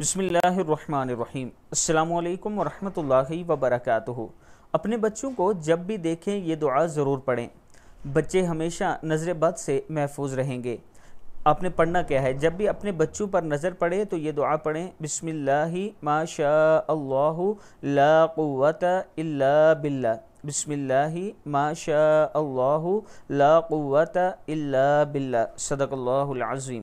بسم اللہ الرحمن الرحیم السلام علیکم ورحمۃ اللہ وبرکاتہ اپنے بچوں کو جب بھی دیکھیں یہ دعا ضرور پڑھیں بچے ہمیشہ نظر بد سے محفوظ رہیں گے آپ نے پڑھنا کیا ہے جب بھی اپنے بچوں پر نظر پڑھیں تو یہ دعا پڑھیں بسم اللہ ما شاء اللہ لا قوت الا باللہ بسم اللہ ما شاء اللہ لا قوت الا باللہ صدق اللہ العظیم